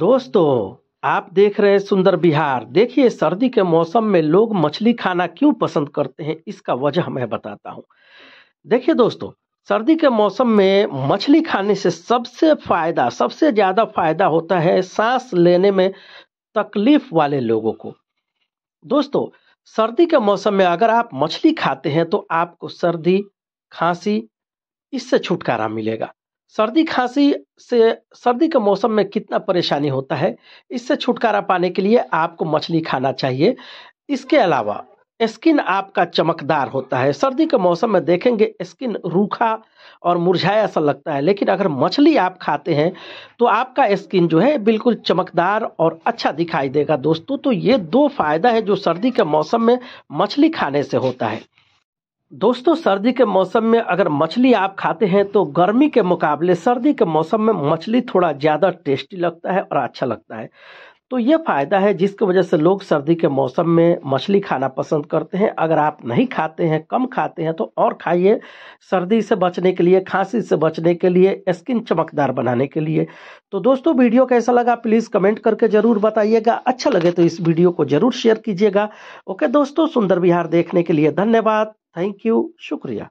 दोस्तों आप देख रहे हैं सुंदर बिहार देखिए सर्दी के मौसम में लोग मछली खाना क्यों पसंद करते हैं इसका वजह मैं बताता हूँ देखिए दोस्तों सर्दी के मौसम में मछली खाने से सबसे फायदा सबसे ज़्यादा फायदा होता है सांस लेने में तकलीफ वाले लोगों को दोस्तों सर्दी के मौसम में अगर आप मछली खाते हैं तो आपको सर्दी खांसी इससे छुटकारा मिलेगा सर्दी खांसी से सर्दी के मौसम में कितना परेशानी होता है इससे छुटकारा पाने के लिए आपको मछली खाना चाहिए इसके अलावा स्किन आपका चमकदार होता है सर्दी के मौसम में देखेंगे स्किन रूखा और मुरझाया सा लगता है लेकिन अगर मछली आप खाते हैं तो आपका स्किन जो है बिल्कुल चमकदार और अच्छा दिखाई देगा दोस्तों तो ये दो फायदा है जो सर्दी के मौसम में मछली खाने से होता है दोस्तों सर्दी के मौसम में अगर मछली आप खाते हैं तो गर्मी के मुकाबले सर्दी के मौसम में मछली थोड़ा ज़्यादा टेस्टी लगता है और अच्छा लगता है तो ये फ़ायदा है जिसकी वजह से लोग सर्दी के मौसम में मछली खाना पसंद करते हैं अगर आप नहीं खाते हैं कम खाते हैं तो और खाइए सर्दी से बचने के लिए खांसी से बचने के लिए स्किन चमकदार बनाने के लिए तो दोस्तों वीडियो कैसा लगा प्लीज़ कमेंट करके ज़रूर बताइएगा अच्छा लगे तो इस वीडियो को ज़रूर शेयर कीजिएगा ओके दोस्तों सुंदर बिहार देखने के लिए धन्यवाद थैंक यू शुक्रिया